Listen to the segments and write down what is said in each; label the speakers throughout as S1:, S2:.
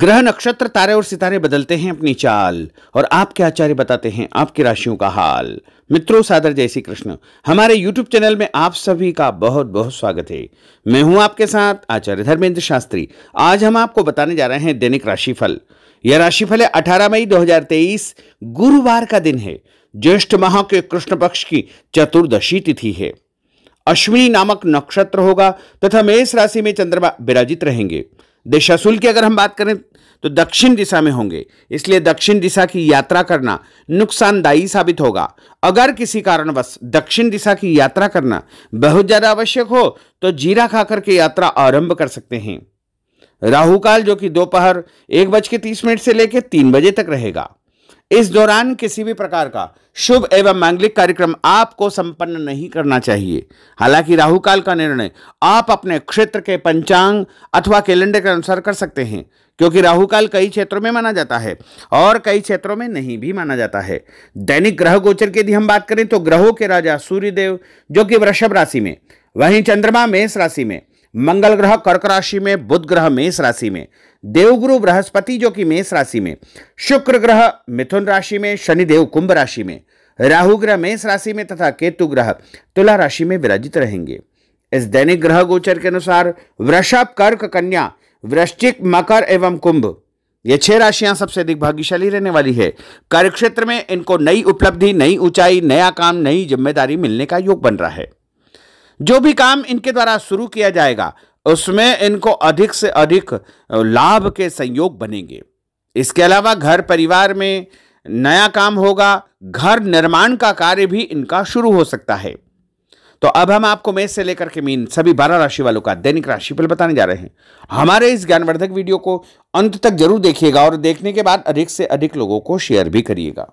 S1: ग्रह नक्षत्र तारे और सितारे बदलते हैं अपनी चाल और आपके आचार्य बताते हैं आपकी राशियों का हाल मित्रों सादर जय श्री कृष्ण हमारे YouTube चैनल में आप सभी का बहुत बहुत स्वागत है मैं हूं आपके साथ आचार्य धर्मेंद्र शास्त्री आज हम आपको बताने जा रहे हैं दैनिक राशिफल यह राशिफल है 18 मई 2023 गुरुवार का दिन है ज्येष्ठ माह के कृष्ण पक्ष की चतुर्दशी तिथि है अश्विनी नामक नक्षत्र होगा तथा मेष राशि में चंद्रमा विराजित रहेंगे दिशाशुल की अगर हम बात करें तो दक्षिण दिशा में होंगे इसलिए दक्षिण दिशा की यात्रा करना नुकसानदायी साबित होगा अगर किसी कारणवश दक्षिण दिशा की यात्रा करना बहुत ज़्यादा आवश्यक हो तो जीरा खाकर के यात्रा आरंभ कर सकते हैं राहु काल जो कि दोपहर एक बज के तीस मिनट से लेकर तीन बजे तक रहेगा इस दौरान किसी भी प्रकार का शुभ एवं मांगलिक कार्यक्रम आपको संपन्न नहीं करना चाहिए हालांकि राहु काल का निर्णय आप अपने क्षेत्र के पंचांग अथवा कैलेंडर के अनुसार कर सकते हैं क्योंकि राहु काल कई क्षेत्रों में माना जाता है और कई क्षेत्रों में नहीं भी माना जाता है दैनिक ग्रह गोचर की यदि हम बात करें तो ग्रहों के राजा सूर्यदेव जो कि वृषभ राशि में वहीं चंद्रमा मेष राशि में मंगल ग्रह कर्क राशि में बुध ग्रह मेष राशि में देवगुरु बृहस्पति जो कि मेष राशि में शुक्र ग्रह मिथुन राशि में शनिदेव कुंभ राशि में राहु ग्रह मेष राशि में तथा केतु ग्रह तुला राशि में विराजित रहेंगे इस दैनिक ग्रह गोचर के अनुसार वृषभ कर्क कन्या वृश्चिक मकर एवं कुंभ ये छह राशियां सबसे अधिक भाग्यशाली रहने वाली है कार्य क्षेत्र में इनको नई उपलब्धि नई ऊंचाई नया काम नई जिम्मेदारी मिलने का योग बन रहा है जो भी काम इनके द्वारा शुरू किया जाएगा उसमें इनको अधिक से अधिक लाभ के संयोग बनेंगे इसके अलावा घर परिवार में नया काम होगा घर निर्माण का कार्य भी इनका शुरू हो सकता है तो अब हम आपको मेष से लेकर के मीन सभी बारह राशि वालों का दैनिक राशिफल बताने जा रहे हैं हमारे इस ज्ञानवर्धक वीडियो को अंत तक जरूर देखिएगा और देखने के बाद अधिक से अधिक लोगों को शेयर भी करिएगा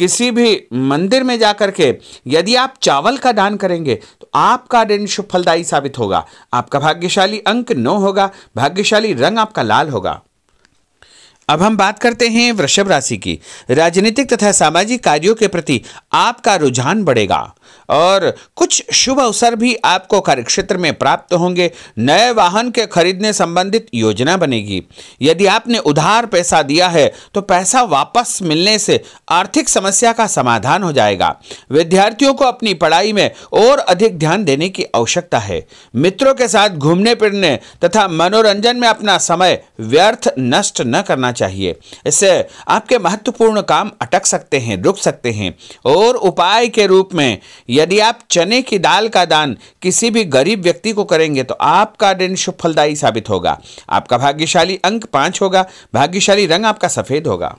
S1: किसी भी मंदिर में जा के यदि आप चावल का दान करेंगे तो आपका दिन शुभ फलदायी साबित होगा आपका भाग्यशाली अंक नौ होगा भाग्यशाली रंग आपका लाल होगा अब हम बात करते हैं वृषभ राशि की राजनीतिक तथा सामाजिक कार्यों के प्रति आपका रुझान बढ़ेगा और कुछ शुभ अवसर भी आपको कार्यक्षेत्र में प्राप्त होंगे नए वाहन के खरीदने संबंधित योजना बनेगी यदि आपने उधार पैसा दिया है तो पैसा वापस मिलने से आर्थिक समस्या का समाधान हो जाएगा विद्यार्थियों को अपनी पढ़ाई में और अधिक ध्यान देने की आवश्यकता है मित्रों के साथ घूमने फिरने तथा मनोरंजन में अपना समय व्यर्थ नष्ट न करना चाहिए चाहिए इससे आपके महत्वपूर्ण काम अटक सकते हैं रुक सकते हैं और उपाय के रूप में यदि आप चने की दाल का दान किसी भी गरीब व्यक्ति को करेंगे तो आपका दिन शुभ फलदायी साबित होगा आपका भाग्यशाली अंक पाँच होगा भाग्यशाली रंग आपका सफ़ेद होगा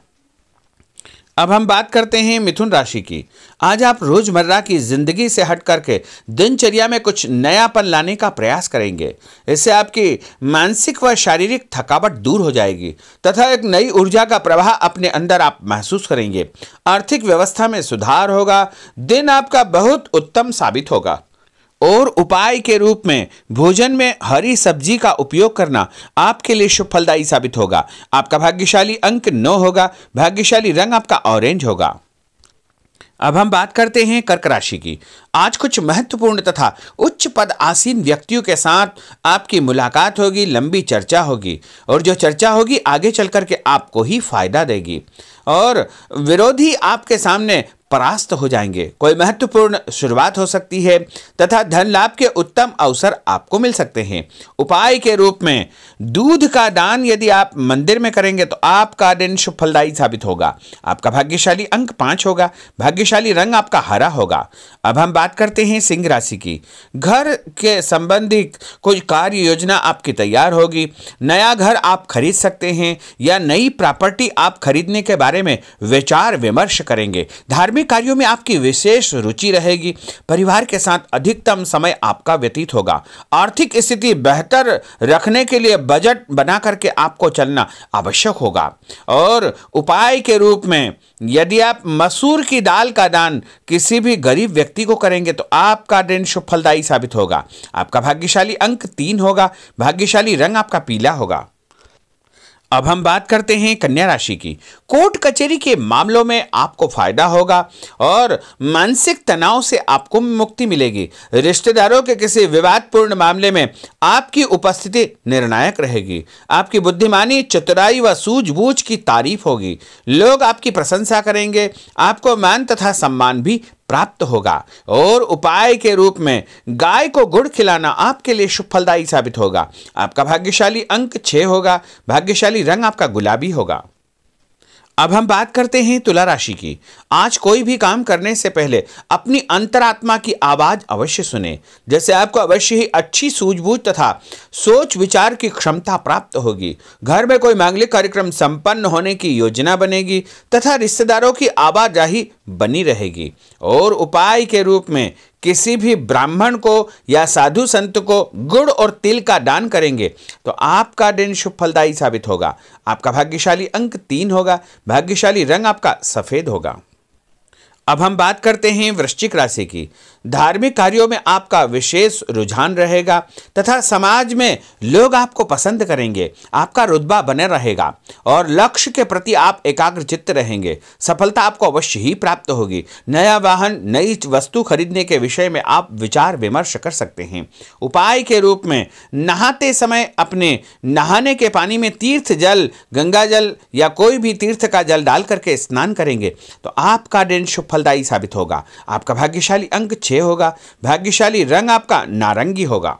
S1: अब हम बात करते हैं मिथुन राशि की आज आप रोजमर्रा की जिंदगी से हट करके दिनचर्या में कुछ नयापन लाने का प्रयास करेंगे इससे आपकी मानसिक व शारीरिक थकावट दूर हो जाएगी तथा एक नई ऊर्जा का प्रवाह अपने अंदर आप महसूस करेंगे आर्थिक व्यवस्था में सुधार होगा दिन आपका बहुत उत्तम साबित होगा और उपाय के रूप में भोजन में हरी सब्जी का उपयोग करना आपके लिए शुभ फलदायी साबित होगा आपका भाग्यशाली अंक नौ होगा भाग्यशाली रंग आपका ऑरेंज होगा अब हम बात करते हैं कर्क राशि की आज कुछ महत्वपूर्ण तथा उच्च पद आसीन व्यक्तियों के साथ आपकी मुलाकात होगी लंबी चर्चा होगी और जो चर्चा होगी आगे चल करके आपको ही फायदा देगी और विरोधी आपके सामने परास्त हो जाएंगे कोई महत्वपूर्ण शुरुआत हो सकती है तथा धन लाभ के उत्तम अवसर आपको मिल सकते हैं उपाय के रूप में दूध का दान यदि आप मंदिर में करेंगे तो आपका दिन शुभ फलदायी साबित होगा आपका भाग्यशाली अंक पांच होगा भाग्यशाली रंग आपका हरा होगा अब हम बात करते हैं सिंह राशि की घर के संबंधित कोई कार्य योजना आपकी तैयार होगी नया घर आप खरीद सकते हैं या नई प्रॉपर्टी आप खरीदने के बारे में विचार विमर्श करेंगे धार्मिक सभी कार्यों में आपकी विशेष रुचि रहेगी परिवार के साथ अधिकतम समय आपका व्यतीत होगा आर्थिक स्थिति बेहतर रखने के लिए बजट बना करके आपको चलना आवश्यक होगा और उपाय के रूप में यदि आप मसूर की दाल का दान किसी भी गरीब व्यक्ति को करेंगे तो आपका दिन शुभ फलदायी साबित होगा आपका भाग्यशाली अंक तीन होगा भाग्यशाली रंग आपका पीला होगा अब हम बात करते हैं कन्या राशि की कोर्ट कचेरी के मामलों में आपको फायदा होगा और मानसिक तनाव से आपको मुक्ति मिलेगी रिश्तेदारों के किसी विवादपूर्ण मामले में आपकी उपस्थिति निर्णायक रहेगी आपकी बुद्धिमानी चतुराई व सूझबूझ की तारीफ होगी लोग आपकी प्रशंसा करेंगे आपको मान तथा सम्मान भी प्राप्त होगा और उपाय के रूप में गाय को गुड़ खिलाना आपके लिए शुभ फलदायी साबित होगा आपका भाग्यशाली अंक छः होगा भाग्यशाली रंग आपका गुलाबी होगा अब हम बात करते हैं तुला राशि की आज कोई भी काम करने से पहले अपनी अंतरात्मा की आवाज़ अवश्य सुने जैसे आपको अवश्य ही अच्छी सूझबूझ तथा सोच विचार की क्षमता प्राप्त होगी घर में कोई मांगलिक कार्यक्रम संपन्न होने की योजना बनेगी तथा रिश्तेदारों की आवाजाही बनी रहेगी और उपाय के रूप में किसी भी ब्राह्मण को या साधु संत को गुड़ और तिल का दान करेंगे तो आपका दिन शुभ फलदायी साबित होगा आपका भाग्यशाली अंक तीन होगा भाग्यशाली रंग आपका सफ़ेद होगा अब हम बात करते हैं वृश्चिक राशि की धार्मिक कार्यों में आपका विशेष रुझान रहेगा तथा समाज में लोग आपको पसंद करेंगे आपका रुतबा बने रहेगा और लक्ष्य के प्रति आप एकाग्रचित रहेंगे सफलता आपको अवश्य ही प्राप्त होगी नया वाहन नई वस्तु खरीदने के विषय में आप विचार विमर्श कर सकते हैं उपाय के रूप में नहाते समय अपने नहाने के पानी में तीर्थ जल गंगा जल या कोई भी तीर्थ का जल डाल करके स्नान करेंगे तो आपका दिन शुभ फलदायी साबित होगा आपका भाग्यशाली अंक छः होगा भाग्यशाली रंग आपका नारंगी होगा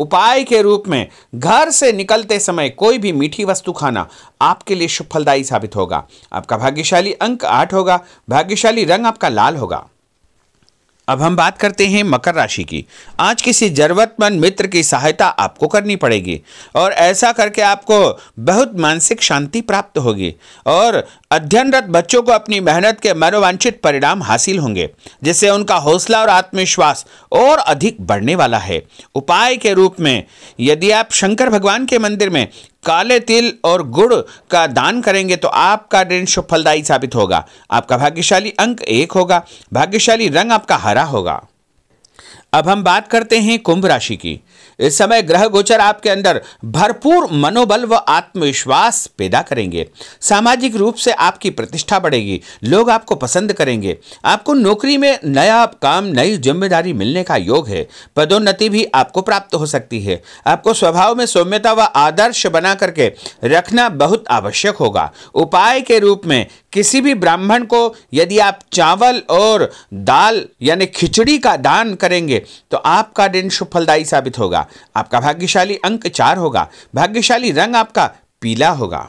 S1: उपाय के रूप में घर से निकलते समय कोई भी मीठी वस्तु खाना आपके लिए शुभ फलदायी साबित होगा आपका भाग्यशाली अंक आठ होगा भाग्यशाली रंग आपका लाल होगा अब हम बात करते हैं मकर राशि की आज किसी जरूरतमंद मित्र की सहायता आपको करनी पड़ेगी और ऐसा करके आपको बहुत मानसिक शांति प्राप्त होगी और अध्ययनरत बच्चों को अपनी मेहनत के मनोवांछित परिणाम हासिल होंगे जिससे उनका हौसला और आत्मविश्वास और अधिक बढ़ने वाला है उपाय के रूप में यदि आप शंकर भगवान के मंदिर में काले तिल और गुड़ का दान करेंगे तो आपका दिन सुफलदायी साबित होगा आपका भाग्यशाली अंक एक होगा भाग्यशाली रंग आपका हरा होगा अब हम बात करते हैं कुंभ राशि की इस समय ग्रह गोचर आपके अंदर भरपूर मनोबल व आत्मविश्वास पैदा करेंगे सामाजिक रूप से आपकी प्रतिष्ठा बढ़ेगी लोग आपको पसंद करेंगे आपको नौकरी में नया काम नई जिम्मेदारी मिलने का योग है पदोन्नति भी आपको प्राप्त हो सकती है आपको स्वभाव में सौम्यता व आदर्श बना करके रखना बहुत आवश्यक होगा उपाय के रूप में किसी भी ब्राह्मण को यदि आप चावल और दाल यानी खिचड़ी का दान करेंगे तो आपका दिन सुफलदायी साबित होगा आपका भाग्यशाली अंक चार होगा भाग्यशाली रंग आपका पीला होगा